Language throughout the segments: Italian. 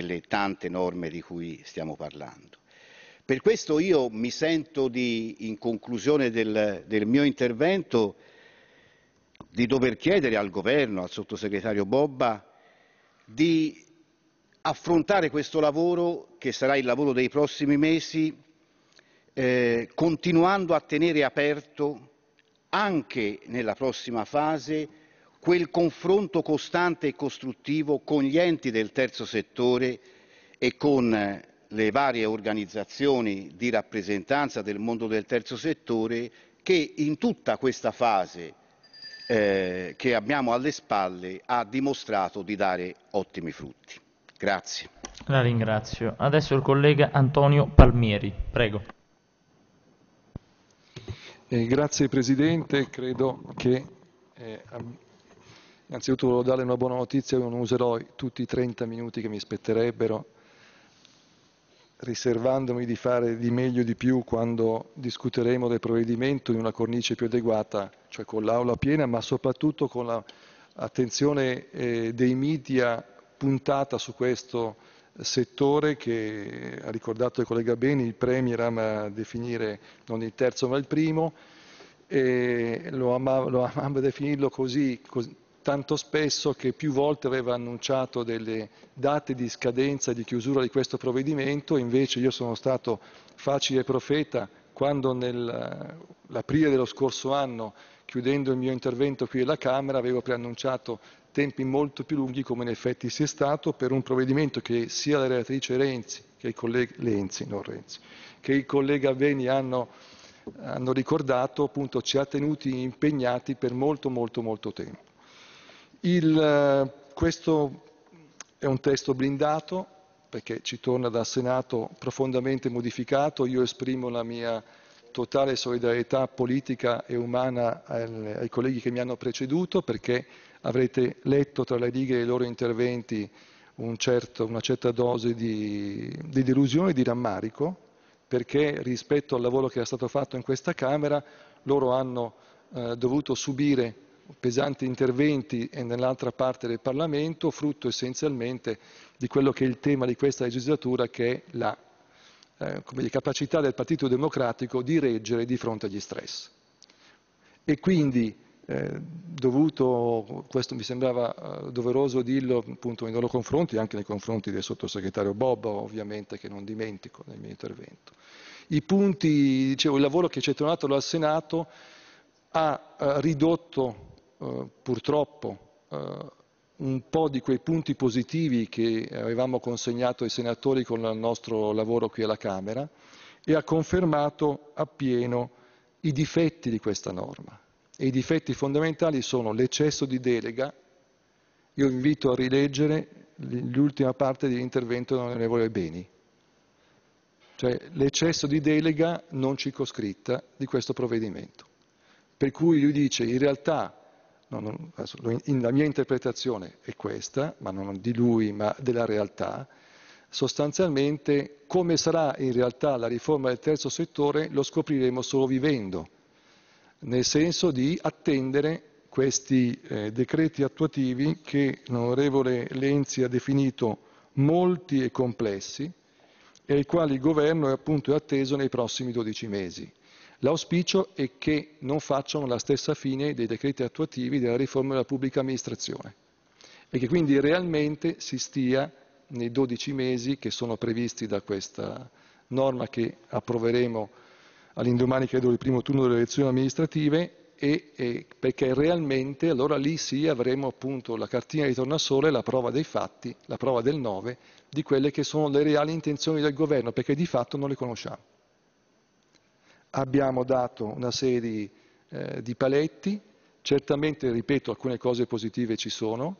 delle tante norme di cui stiamo parlando. Per questo io mi sento di, in conclusione del, del mio intervento, di dover chiedere al governo, al sottosegretario Bobba, di affrontare questo lavoro, che sarà il lavoro dei prossimi mesi, eh, continuando a tenere aperto anche nella prossima fase quel confronto costante e costruttivo con gli enti del terzo settore e con eh, le varie organizzazioni di rappresentanza del mondo del terzo settore che in tutta questa fase eh, che abbiamo alle spalle ha dimostrato di dare ottimi frutti. Grazie. La ringrazio. Adesso il collega Antonio Palmieri, prego. Eh, grazie Presidente, credo che eh, Innanzitutto volevo dare una buona notizia, io non userò tutti i 30 minuti che mi spetterebbero, riservandomi di fare di meglio e di più quando discuteremo del provvedimento in una cornice più adeguata, cioè con l'aula piena, ma soprattutto con l'attenzione eh, dei media puntata su questo settore che ha ricordato il collega Beni, il Premier ama definire non il terzo ma il primo, e lo amava, lo amava definirlo così, così tanto spesso che più volte aveva annunciato delle date di scadenza e di chiusura di questo provvedimento, invece io sono stato facile profeta quando nell'aprile eh, dello scorso anno, chiudendo il mio intervento qui alla Camera, avevo preannunciato tempi molto più lunghi come in effetti si è stato per un provvedimento che sia la relatrice Renzi che il collega, Lenzi, Renzi, che il collega Beni hanno, hanno ricordato, appunto ci ha tenuti impegnati per molto molto molto tempo. Il, eh, questo è un testo blindato perché ci torna dal Senato profondamente modificato. Io esprimo la mia totale solidarietà politica e umana ai colleghi che mi hanno preceduto perché avrete letto tra le righe dei loro interventi un certo, una certa dose di, di delusione e di rammarico perché rispetto al lavoro che era stato fatto in questa Camera loro hanno eh, dovuto subire pesanti interventi e nell'altra parte del Parlamento, frutto essenzialmente di quello che è il tema di questa legislatura, che è la eh, dire, capacità del Partito Democratico di reggere di fronte agli stress. E quindi, eh, dovuto, questo mi sembrava eh, doveroso dirlo appunto nei loro confronti, anche nei confronti del sottosegretario Bob, ovviamente, che non dimentico nel mio intervento. I punti, dicevo, il lavoro che ci è tornato al Senato ha eh, ridotto eh, purtroppo eh, un po' di quei punti positivi che avevamo consegnato ai senatori con il nostro lavoro qui alla Camera e ha confermato appieno i difetti di questa norma. E I difetti fondamentali sono l'eccesso di delega, io invito a rileggere l'ultima parte dell'intervento dell'onorevole Beni, cioè l'eccesso di delega non circoscritta di questo provvedimento. Per cui lui dice in realtà non, in, la mia interpretazione è questa, ma non di lui, ma della realtà, sostanzialmente come sarà in realtà la riforma del terzo settore lo scopriremo solo vivendo, nel senso di attendere questi eh, decreti attuativi che l'onorevole Lenzi ha definito molti e complessi e ai quali il governo è appunto atteso nei prossimi 12 mesi. L'auspicio è che non facciano la stessa fine dei decreti attuativi della riforma della pubblica amministrazione e che quindi realmente si stia nei 12 mesi che sono previsti da questa norma che approveremo all'indomani credo del primo turno delle elezioni amministrative e, e, perché realmente allora lì sì avremo appunto la cartina di tornasole, la prova dei fatti, la prova del 9, di quelle che sono le reali intenzioni del governo, perché di fatto non le conosciamo abbiamo dato una serie di, eh, di paletti, certamente, ripeto, alcune cose positive ci sono,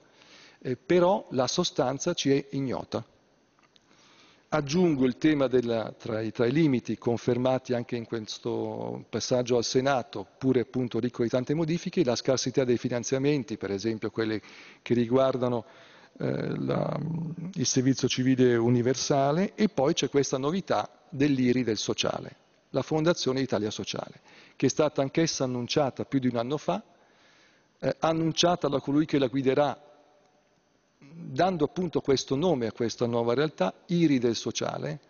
eh, però la sostanza ci è ignota. Aggiungo il tema della, tra, i, tra, i, limiti confermati anche in questo passaggio al Senato, pure appunto ricco di tante modifiche, la scarsità dei finanziamenti, per esempio quelle che riguardano eh, la, il servizio civile universale e poi c'è questa novità dell'IRI del sociale la Fondazione Italia Sociale, che è stata anch'essa annunciata più di un anno fa, eh, annunciata da colui che la guiderà, dando appunto questo nome a questa nuova realtà, IRI del sociale.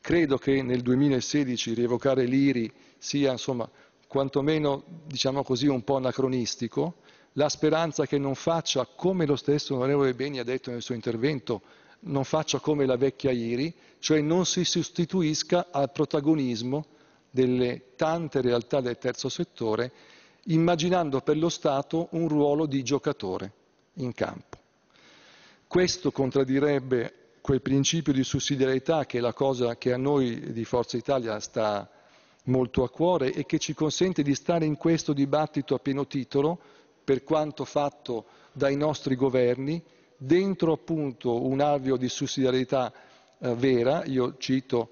Credo che nel 2016 rievocare l'IRI sia, insomma, quantomeno, diciamo così, un po' anacronistico, la speranza che non faccia, come lo stesso onorevole Beni ha detto nel suo intervento, non faccia come la vecchia IRI, cioè non si sostituisca al protagonismo delle tante realtà del terzo settore, immaginando per lo Stato un ruolo di giocatore in campo. Questo contraddirebbe quel principio di sussidiarietà che è la cosa che a noi di Forza Italia sta molto a cuore e che ci consente di stare in questo dibattito a pieno titolo, per quanto fatto dai nostri governi, dentro appunto un alveo di sussidiarietà eh, vera, io cito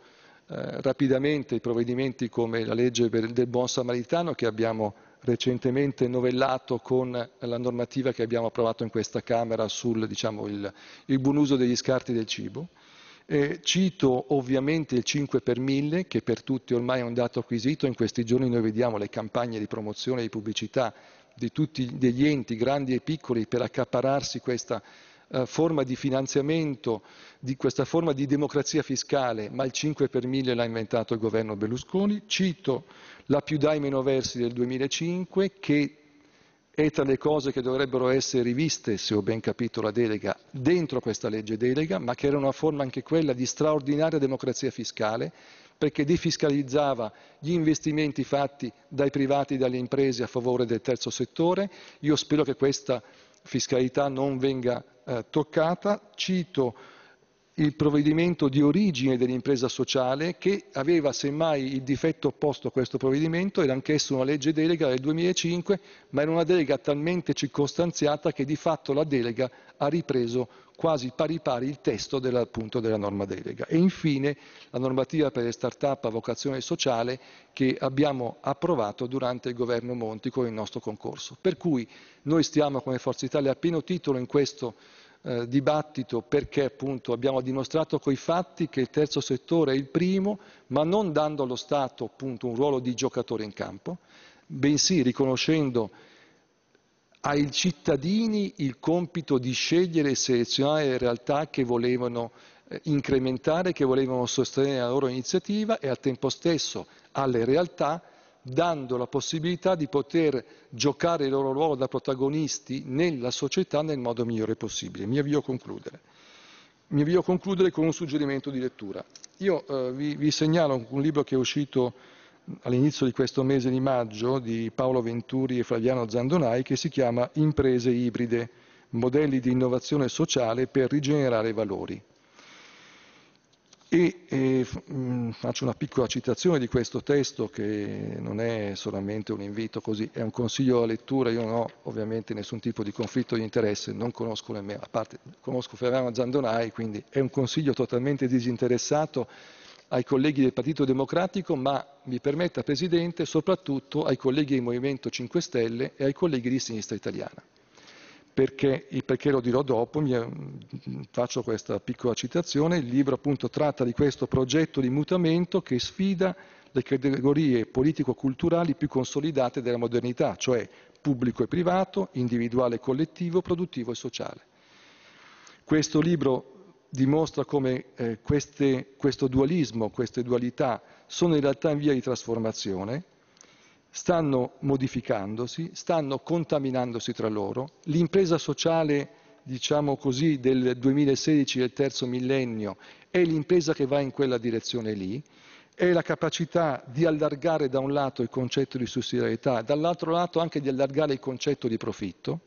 eh, rapidamente i provvedimenti come la legge del buon samaritano che abbiamo recentemente novellato con la normativa che abbiamo approvato in questa Camera sul diciamo, il, il buon uso degli scarti del cibo. Eh, cito ovviamente il 5 per 1000 che per tutti ormai è un dato acquisito, in questi giorni noi vediamo le campagne di promozione e di pubblicità di tutti gli enti grandi e piccoli per accapararsi questa eh, forma di finanziamento, di questa forma di democrazia fiscale, ma il 5 per 1000 l'ha inventato il governo Berlusconi. Cito la più dai meno versi del 2005 che è tra le cose che dovrebbero essere riviste, se ho ben capito la delega, dentro questa legge delega, ma che era una forma anche quella di straordinaria democrazia fiscale, perché defiscalizzava gli investimenti fatti dai privati e dalle imprese a favore del terzo settore. Io spero che questa fiscalità non venga eh, toccata. Cito il provvedimento di origine dell'impresa sociale che aveva semmai il difetto opposto a questo provvedimento, era anch'esso una legge delega del 2005, ma era una delega talmente circostanziata che di fatto la delega ha ripreso quasi pari pari il testo della, appunto, della norma delega. E infine la normativa per le start-up a vocazione sociale che abbiamo approvato durante il governo Monti con il nostro concorso. Per cui noi stiamo come Forza Italia a pieno titolo in questo eh, dibattito perché appunto abbiamo dimostrato coi fatti che il terzo settore è il primo, ma non dando allo Stato appunto un ruolo di giocatore in campo, bensì riconoscendo ai cittadini il compito di scegliere e selezionare le realtà che volevano eh, incrementare, che volevano sostenere la loro iniziativa e al tempo stesso alle realtà dando la possibilità di poter giocare il loro ruolo da protagonisti nella società nel modo migliore possibile. Mi avvio a concludere. Mi avvio a concludere con un suggerimento di lettura. Io eh, vi, vi, segnalo un libro che è uscito all'inizio di questo mese di maggio di Paolo Venturi e Flaviano Zandonai che si chiama Imprese ibride, modelli di innovazione sociale per rigenerare valori. E eh, faccio una piccola citazione di questo testo che non è solamente un invito così, è un consiglio alla lettura, io non ho ovviamente nessun tipo di conflitto di interesse, non conosco nemmeno, a parte conosco Ferrara Zandonai, quindi è un consiglio totalmente disinteressato ai colleghi del Partito Democratico, ma mi permetta Presidente soprattutto ai colleghi del Movimento 5 Stelle e ai colleghi di sinistra italiana perché, perché lo dirò dopo, mi, mm, faccio questa piccola citazione, il libro appunto tratta di questo progetto di mutamento che sfida le categorie politico-culturali più consolidate della modernità, cioè pubblico e privato, individuale e collettivo, produttivo e sociale. Questo libro dimostra come eh, queste, questo dualismo, queste dualità sono in realtà in via di trasformazione, stanno modificandosi, stanno contaminandosi tra loro. L'impresa sociale, diciamo così, del 2016 del terzo millennio è l'impresa che va in quella direzione lì, è la capacità di allargare da un lato il concetto di sussidiarietà, dall'altro lato anche di allargare il concetto di profitto,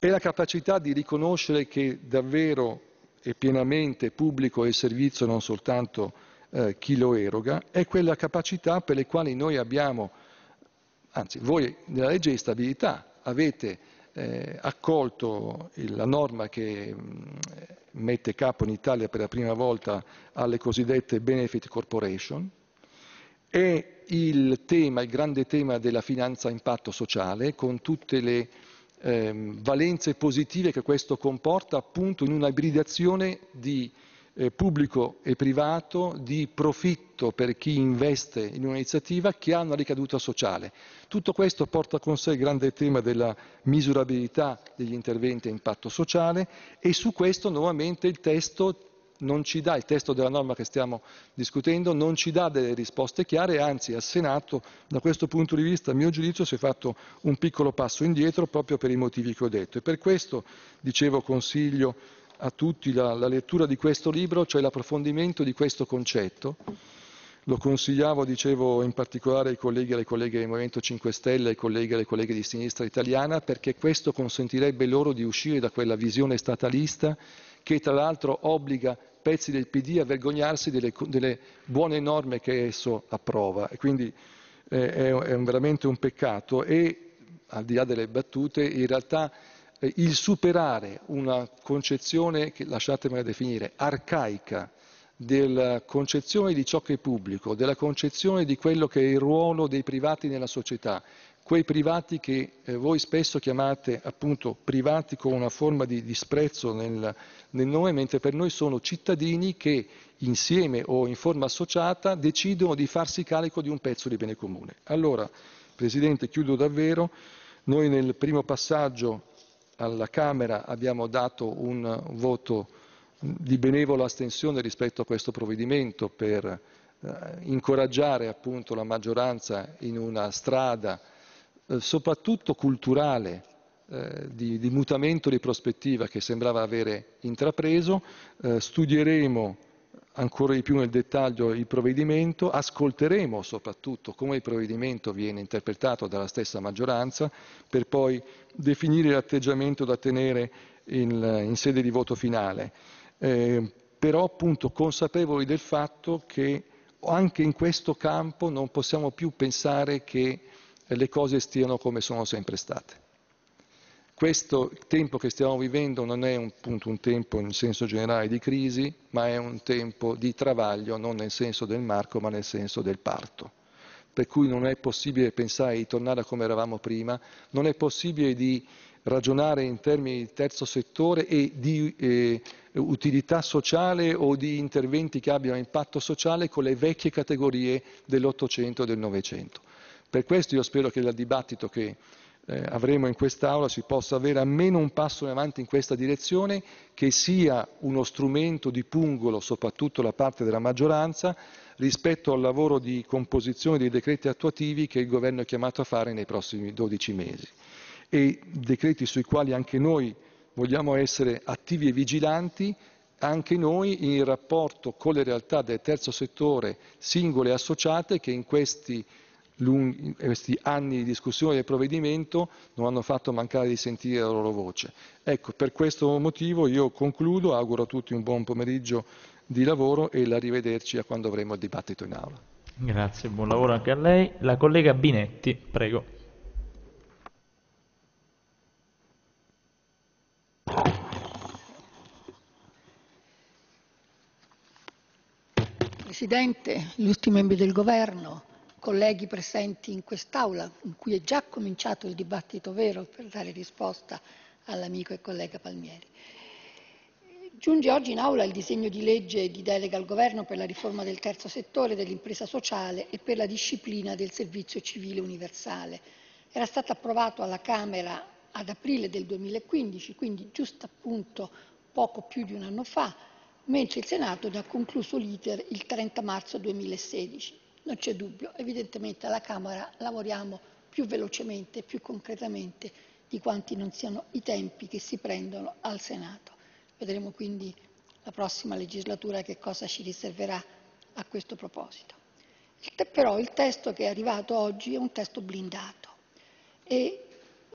è la capacità di riconoscere che davvero e pienamente pubblico è il servizio non soltanto eh, chi lo eroga, è quella capacità per le quali noi abbiamo, anzi voi nella legge di stabilità avete eh, accolto il, la norma che mh, mm, mette capo in Italia per la prima volta alle cosiddette benefit corporation, è il tema, il grande tema della finanza a impatto sociale, con tutte le ehm, valenze positive che questo comporta appunto in una ibridazione di eh, pubblico e privato di profitto per chi investe in un'iniziativa che ha una ricaduta sociale. Tutto questo porta con sé il grande tema della misurabilità degli interventi a impatto sociale e su questo nuovamente il testo non ci dà, il testo della norma che stiamo discutendo, non ci dà delle risposte chiare, anzi al Senato da questo punto di vista, a mio giudizio, si è fatto un piccolo passo indietro proprio per i motivi che ho detto. E per questo, dicevo, consiglio a tutti la, la lettura di questo libro, cioè l'approfondimento di questo concetto. Lo consigliavo, dicevo, in particolare ai colleghi e alle colleghe del Movimento 5 Stelle, ai colleghi e alle colleghe di sinistra italiana, perché questo consentirebbe loro di uscire da quella visione statalista che tra l'altro obbliga pezzi del PD a vergognarsi delle, delle buone norme che esso approva. E quindi eh, è, è veramente un peccato e, al di là delle battute, in realtà eh, il superare una concezione che lasciatemela definire arcaica della concezione di ciò che è pubblico, della concezione di quello che è il ruolo dei privati nella società, quei privati che eh, voi spesso chiamate appunto privati con una forma di disprezzo nel, nel nome, mentre per noi sono cittadini che insieme o in forma associata decidono di farsi carico di un pezzo di bene comune. Allora, Presidente, chiudo davvero, noi nel primo passaggio alla Camera abbiamo dato un voto di benevola astensione rispetto a questo provvedimento per eh, incoraggiare appunto la maggioranza in una strada eh, soprattutto culturale eh, di, di, mutamento di prospettiva che sembrava avere intrapreso. Eh, studieremo ancora di più nel dettaglio il provvedimento, ascolteremo soprattutto come il provvedimento viene interpretato dalla stessa maggioranza per poi definire l'atteggiamento da tenere in, in sede di voto finale, eh, però appunto consapevoli del fatto che anche in questo campo non possiamo più pensare che le cose stiano come sono sempre state. Questo tempo che stiamo vivendo non è un, appunto, un tempo in senso generale di crisi, ma è un tempo di travaglio, non nel senso del marco, ma nel senso del parto. Per cui non è possibile pensare di tornare a come eravamo prima, non è possibile di ragionare in termini di terzo settore e di eh, utilità sociale o di interventi che abbiano impatto sociale con le vecchie categorie dell'Ottocento e del Novecento. Per questo io spero che il dibattito che eh, avremo in quest'Aula si possa avere almeno un passo in avanti in questa direzione che sia uno strumento di pungolo, soprattutto da parte della maggioranza, rispetto al lavoro di composizione dei decreti attuativi che il Governo è chiamato a fare nei prossimi 12 mesi. E decreti sui quali anche noi vogliamo essere attivi e vigilanti, anche noi in rapporto con le realtà del terzo settore, singole e associate, che in questi lunghi, questi anni di discussione del provvedimento non hanno fatto mancare di sentire la loro voce. Ecco, per questo motivo io concludo, auguro a tutti un buon pomeriggio di lavoro e arrivederci a quando avremo il dibattito in aula. Grazie, buon lavoro anche a lei. La collega Binetti, prego. Presidente, gli ultimi membri del Governo, colleghi presenti in quest'Aula, in cui è già cominciato il dibattito vero per dare risposta all'amico e collega Palmieri. Giunge oggi in Aula il disegno di legge di delega al Governo per la riforma del terzo settore, dell'impresa sociale e per la disciplina del servizio civile universale. Era stato approvato alla Camera ad aprile del 2015, quindi giusto appunto poco più di un anno fa, mentre il Senato ne ha concluso l'iter il 30 marzo 2016 non c'è dubbio, evidentemente alla Camera lavoriamo più velocemente, più concretamente di quanti non siano i tempi che si prendono al Senato. Vedremo quindi la prossima legislatura che cosa ci riserverà a questo proposito. Però il testo che è arrivato oggi è un testo blindato e